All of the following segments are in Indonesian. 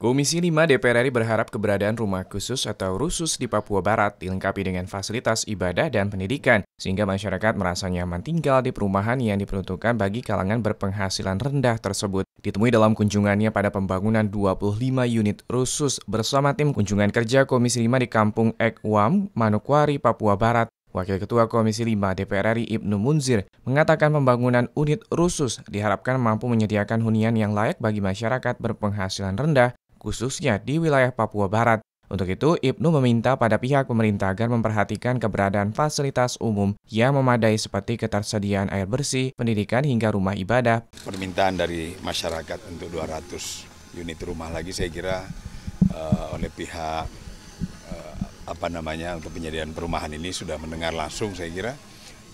Komisi 5 DPR RI berharap keberadaan rumah khusus atau rusus di Papua Barat dilengkapi dengan fasilitas ibadah dan pendidikan, sehingga masyarakat merasa nyaman tinggal di perumahan yang diperuntukkan bagi kalangan berpenghasilan rendah tersebut. Ditemui dalam kunjungannya pada pembangunan 25 unit rusus bersama tim kunjungan kerja Komisi 5 di Kampung Ekwam, Manokwari, Papua Barat, Wakil Ketua Komisi 5 DPR RI Ibnu Munzir mengatakan pembangunan unit rusus diharapkan mampu menyediakan hunian yang layak bagi masyarakat berpenghasilan rendah, khususnya di wilayah Papua Barat. Untuk itu, Ibnu meminta pada pihak pemerintah agar memperhatikan keberadaan fasilitas umum yang memadai seperti ketersediaan air bersih, pendidikan hingga rumah ibadah. Permintaan dari masyarakat untuk 200 unit rumah lagi saya kira uh, oleh pihak apa namanya untuk penyediaan perumahan ini sudah mendengar langsung saya kira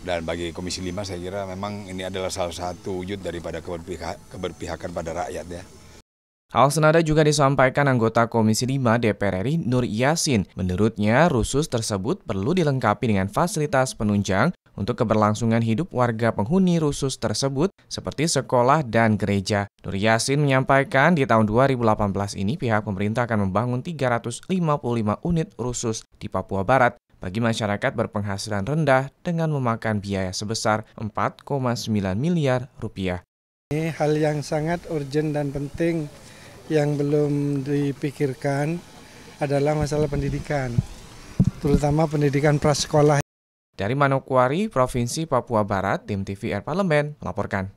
dan bagi Komisi 5 saya kira memang ini adalah salah satu wujud daripada keberpihak, keberpihakan pada rakyat ya. Hal senada juga disampaikan anggota Komisi 5 DPR RI Nur Yasin. Menurutnya, rusus tersebut perlu dilengkapi dengan fasilitas penunjang untuk keberlangsungan hidup warga penghuni rusus tersebut seperti sekolah dan gereja. Nur Yasin menyampaikan di tahun 2018 ini pihak pemerintah akan membangun 355 unit rusus di Papua Barat bagi masyarakat berpenghasilan rendah dengan memakan biaya sebesar 4,9 miliar rupiah. Ini hal yang sangat urgent dan penting yang belum dipikirkan adalah masalah pendidikan, terutama pendidikan prasekolah. Dari Manokwari, Provinsi Papua Barat, Tim TVR Parlemen melaporkan.